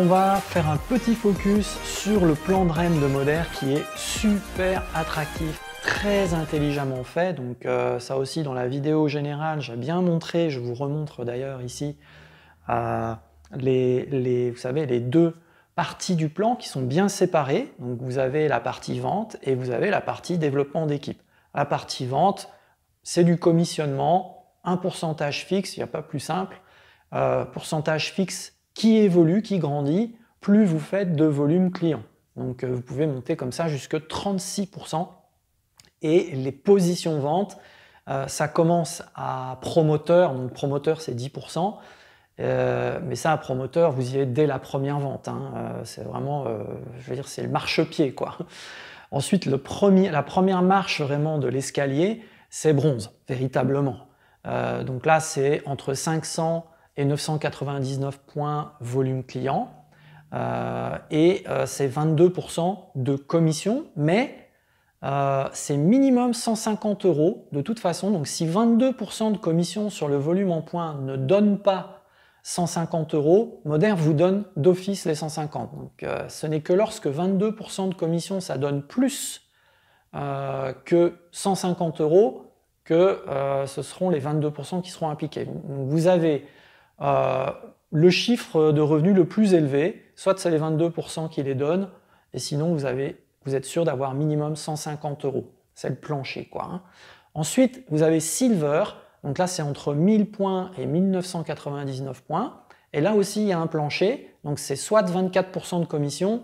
on va faire un petit focus sur le plan de REM de Moder qui est super attractif très intelligemment fait donc euh, ça aussi dans la vidéo générale j'ai bien montré je vous remontre d'ailleurs ici euh, les, vous savez les deux parties du plan qui sont bien séparées donc vous avez la partie vente et vous avez la partie développement d'équipe la partie vente c'est du commissionnement un pourcentage fixe il n'y a pas plus simple euh, pourcentage fixe qui évolue, qui grandit, plus vous faites de volume client. Donc euh, vous pouvez monter comme ça jusque 36%. Et les positions vente, euh, ça commence à promoteur, donc promoteur c'est 10%. Euh, mais ça, à promoteur, vous y êtes dès la première vente. Hein. c'est vraiment, je veux dire, c'est le marchepied, quoi. Ensuite, le premier, la première marche vraiment de l'escalier, c'est bronze, véritablement. donc là, c'est entre 500 et 999 points volume client. Euh, et euh, c'est 22% de commission, mais euh, c'est minimum 150 euros de toute façon. Donc si 22% de commission sur le volume en points ne donne pas 150 euros, Modern vous donne d'office les 150. Donc ce n'est que lorsque 22% de commission, ça donne plus que 150 euros que ce seront les 22% qui seront impliqués. Donc, vous avez euh, le chiffre de revenu le plus élevé, soit c'est les 22% qui les donnent, et sinon vous, êtes sûr d'avoir minimum 150 euros. C'est le plancher, quoi. Hein. Ensuite, vous avez Silver, donc là c'est entre 1000 points et 1999 points. Et là aussi, il y a un plancher, donc c'est soit 24% de commission,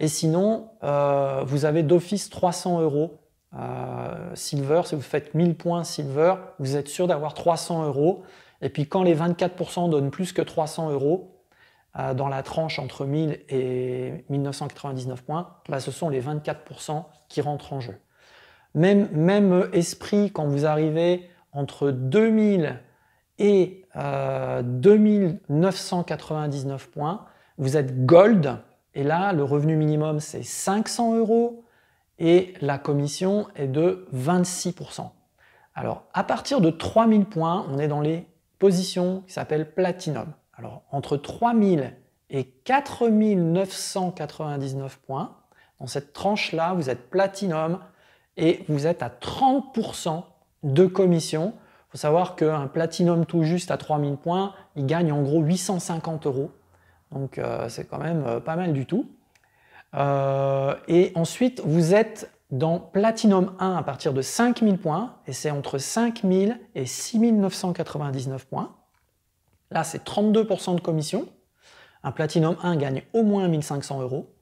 et sinon, euh, vous avez d'office 300 euros euh, silver. Si vous faites 1000 points silver, vous êtes sûr d'avoir 300 euros. Et puis quand les 24% donnent plus que 300 euros, euh, dans la tranche entre 1000 et 1999 points, là, bah, ce sont les 24% qui rentrent en jeu. Même, même esprit quand vous arrivez entre 2000 et 2999 euh, points, vous êtes gold, et là le revenu minimum c'est 500 euros, et la commission est de 26%. Alors à partir de 3000 points, on est dans les position qui s'appelle Platinum. Alors, entre 3000 et 4999 points, dans cette tranche-là, vous êtes Platinum et vous êtes à 30% de commission. faut savoir qu'un Platinum tout juste à 3000 points, il gagne en gros 850 euros. Donc, euh, c'est quand même euh, pas mal du tout. Euh, et ensuite, vous êtes dans Platinum 1 à partir de 5000 points, et c'est entre 5000 et 6999 points. Là, c'est 32% de commission. Un Platinum 1 gagne au moins 1500 euros.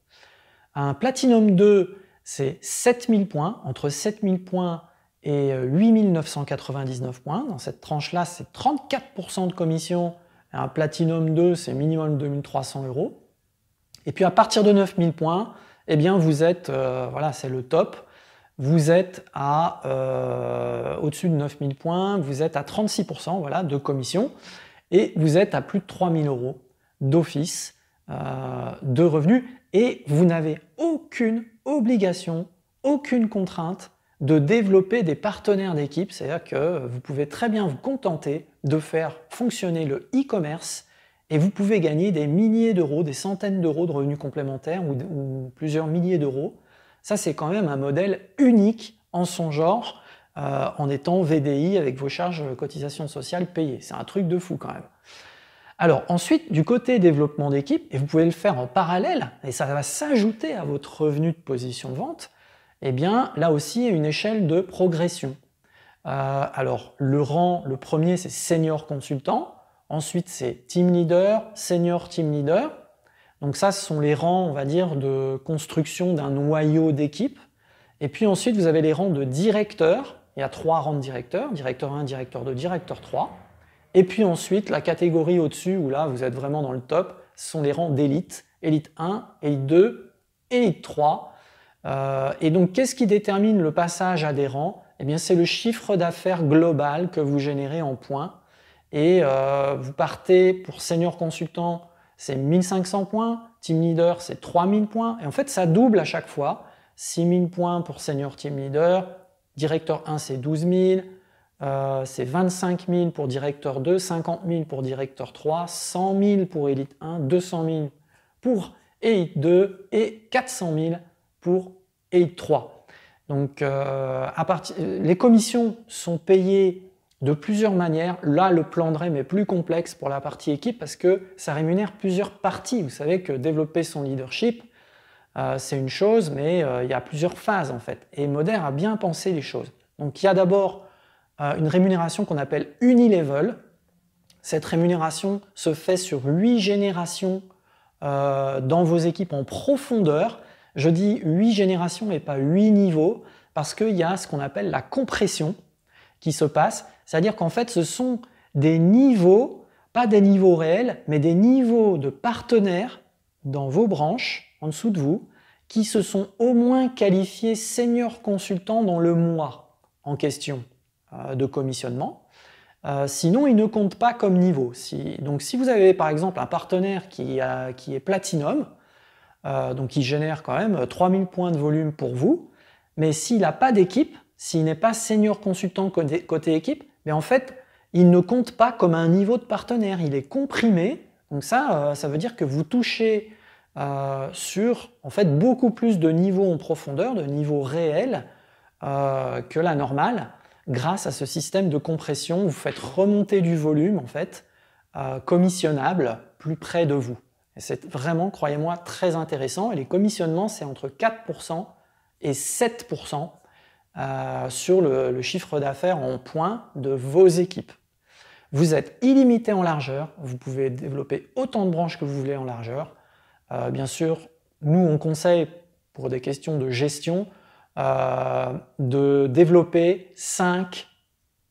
Un Platinum 2, c'est 7000 points, entre 7000 points et 8999 euh, points. Dans cette tranche-là, c'est 34% de commission. Un Platinum 2, c'est minimum 2300 euros. Et puis à partir de 9000 points, eh bien vous êtes, euh, voilà, c'est le top, vous êtes à euh, au-dessus de 9000 points, vous êtes à 36% voilà, de commission et vous êtes à plus de 3000 euros d'office euh, de revenus et vous n'avez aucune obligation, aucune contrainte de développer des partenaires d'équipe, c'est-à-dire que vous pouvez très bien vous contenter de faire fonctionner le e-commerce et vous pouvez gagner des milliers d'euros, des centaines d'euros de revenus complémentaires ou, plusieurs milliers d'euros. Ça, c'est quand même un modèle unique en son genre euh, en étant VDI avec vos charges cotisations sociales payées. C'est un truc de fou quand même. Alors ensuite, du côté développement d'équipe, et vous pouvez le faire en parallèle, et ça va s'ajouter à votre revenu de position de vente, eh bien là aussi une échelle de progression. Euh, alors le rang, le premier c'est senior consultant, Ensuite, c'est team leader, senior team leader. Donc ça, ce sont les rangs, on va dire, de construction d'un noyau d'équipe. Et puis ensuite, vous avez les rangs de directeur. Il y a trois rangs de directeur, directeur 1, directeur 2, directeur 3. Et puis ensuite, la catégorie au-dessus, où là, vous êtes vraiment dans le top, ce sont les rangs d'élite. Élite 1, élite 2, élite 3. Euh, et donc, qu'est-ce qui détermine le passage à des rangs Eh bien, c'est le chiffre d'affaires global que vous générez en points et euh, vous partez pour senior consultant, c'est 1500 points, team leader, c'est 3000 points, et en fait, ça double à chaque fois. 6000 points pour senior team leader, directeur 1, c'est 12000. Euh, c'est 25 000 pour directeur 2, 50 000 pour directeur 3, 100 000 pour élite 1, 200 000 pour élite 2 et 400 000 pour élite 3. Donc, euh, à partir, les commissions sont payées de plusieurs manières. Là, le plan de REM est plus complexe pour la partie équipe parce que ça rémunère plusieurs parties. Vous savez que développer son leadership, euh, c'est une chose, mais euh, il y a plusieurs phases en fait. Et Moder a bien pensé les choses. Donc il y a d'abord euh, une rémunération qu'on appelle unilevel. Cette rémunération se fait sur huit générations dans vos équipes en profondeur. Je dis huit générations et pas huit niveaux parce qu'il y a ce qu'on appelle la compression qui se passe. C'est-à-dire qu'en fait, ce sont des niveaux, pas des niveaux réels, mais des niveaux de partenaires dans vos branches, en dessous de vous, qui se sont au moins qualifiés senior consultants dans le mois en question euh, de commissionnement. Euh, sinon, ils ne comptent pas comme niveau. Si, donc, si vous avez par exemple un partenaire qui, est platinum, euh, donc qui génère quand même 3000 points de volume pour vous, mais s'il n'a pas d'équipe, s'il n'est pas senior consultant côté équipe, mais en fait, il ne compte pas comme un niveau de partenaire, il est comprimé. Donc ça, euh, ça veut dire que vous touchez euh, sur en fait beaucoup plus de niveaux en profondeur, de niveaux réels euh, que la normale. Grâce à ce système de compression, vous faites remonter du volume en fait commissionnable plus près de vous. Et c'est vraiment, croyez-moi, très intéressant. Et les commissionnements, c'est entre 4% et 7% euh, sur le, chiffre d'affaires en points de vos équipes. Vous êtes illimité en largeur, vous pouvez développer autant de branches que vous voulez en largeur. Euh, bien sûr, nous, on conseille pour des questions de gestion euh, de développer cinq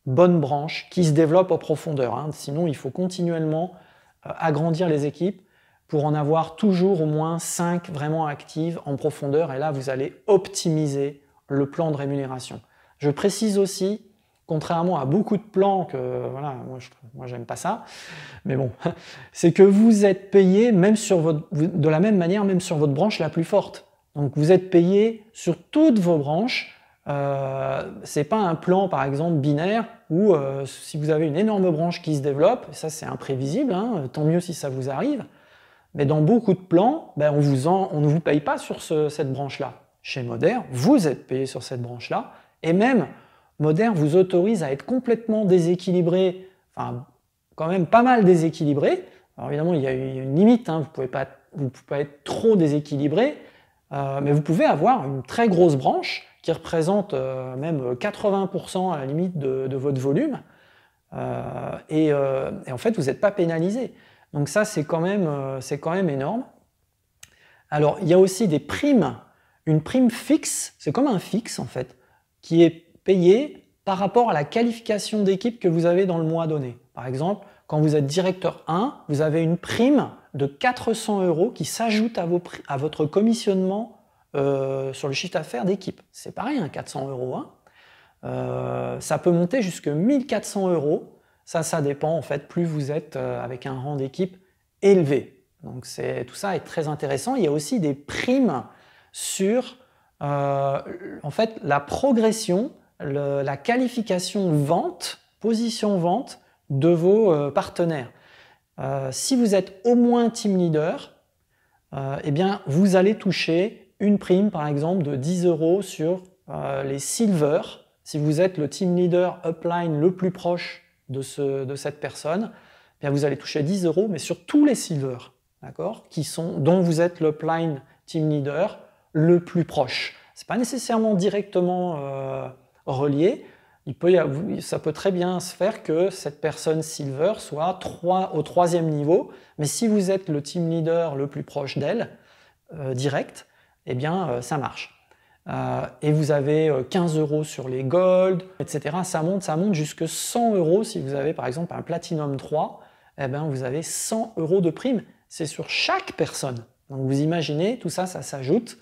bonnes branches qui se développent en profondeur. Hein. Sinon, il faut continuellement agrandir les équipes pour en avoir toujours au moins 5 vraiment actives en profondeur. Et là, vous allez optimiser le plan de rémunération. Je précise aussi, contrairement à beaucoup de plans que, voilà, moi, je, j'aime pas ça, mais bon, c'est que vous êtes payé même sur votre, de la même manière, même sur votre branche la plus forte. Donc vous êtes payé sur toutes vos branches. Euh, c'est pas un plan par exemple binaire où euh, si vous avez une énorme branche qui se développe, ça c'est imprévisible, hein, tant mieux si ça vous arrive. Mais dans beaucoup de plans, ben, on, vous on ne vous paye pas sur cette branche-là chez Modern, vous êtes payé sur cette branche-là, et même Modern vous autorise à être complètement déséquilibré, enfin quand même pas mal déséquilibré. Alors évidemment, il y a une limite, hein, vous ne pouvez, pas, pouvez pas être trop déséquilibré, euh, mais vous pouvez avoir une très grosse branche qui représente euh, même 80% à la limite de, votre volume, euh, et, en fait, vous n'êtes pas pénalisé. Donc ça, c'est quand, même, quand même énorme. Alors, il y a aussi des primes une prime fixe, c'est comme un fixe en fait, qui est payé par rapport à la qualification d'équipe que vous avez dans le mois donné. Par exemple, quand vous êtes directeur 1, vous avez une prime de 400 euros qui s'ajoute à, à, votre commissionnement euh, sur le chiffre d'affaires d'équipe. C'est pareil, 400 hein, euros. Hein. Euh, ça peut monter jusqu'à 1400 euros. Ça, ça dépend en fait, plus vous êtes euh, avec un rang d'équipe élevé. Donc tout ça est très intéressant. Il y a aussi des primes sur euh, en fait la progression, la qualification vente, position vente de vos euh, partenaires. Euh, si vous êtes au moins team leader, eh bien vous allez toucher une prime par exemple de 10 euros sur les silver. Si vous êtes le team leader upline le plus proche de, cette personne, eh bien vous allez toucher 10 euros, mais sur tous les silver, qui sont dont vous êtes l'upline team leader le plus proche. ce n'est pas nécessairement directement euh, relié. Il peut ça peut très bien se faire que cette personne silver soit 3, au troisième niveau, mais si vous êtes le team leader le plus proche d'elle, euh, direct, eh bien euh, ça marche. et vous avez 15 euros sur les gold, etc. Ça monte, ça monte jusque 100 euros. Si vous avez par exemple un platinum 3, eh bien, vous avez 100 euros de prime. C'est sur chaque personne. Donc vous imaginez, tout ça, ça s'ajoute.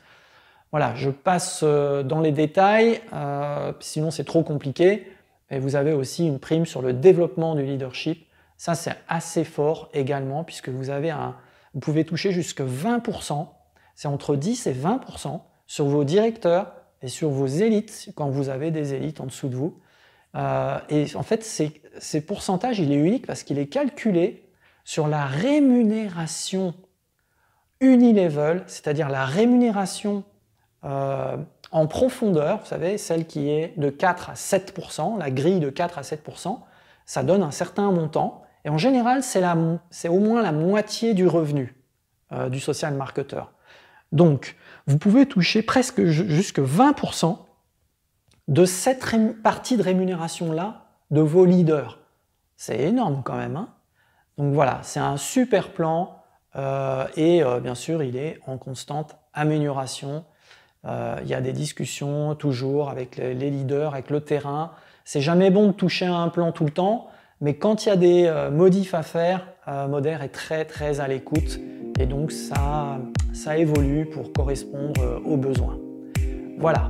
Voilà, je passe euh, dans les détails, euh, sinon c'est trop compliqué. Et vous avez aussi une prime sur le développement du leadership. Ça, c'est assez fort également, puisque vous, avez un, vous pouvez toucher jusqu'à 20%, c'est entre 10 et 20% sur vos directeurs et sur vos élites, quand vous avez des élites en dessous de vous. Euh, et en fait, ces pourcentages, il est unique parce qu'il est calculé sur la rémunération unilevel, c'est-à-dire la rémunération euh, en profondeur, vous savez, celle qui est de 4 à 7%, la grille de 4 à 7%, ça donne un certain montant. Et en général, c'est au moins la moitié du revenu euh, du social marketer. Donc, vous pouvez toucher presque jusque 20% de cette partie de rémunération-là de vos leaders. C'est énorme quand même. Hein. Donc voilà, c'est un super plan euh, et bien sûr, il est en constante amélioration euh, il y a des discussions toujours avec les leaders, avec le terrain. C'est jamais bon de toucher à un plan tout le temps, mais quand il y a des euh, modifs à faire, euh, Moder est très très à l'écoute et donc ça, ça évolue pour correspondre aux besoins. Voilà,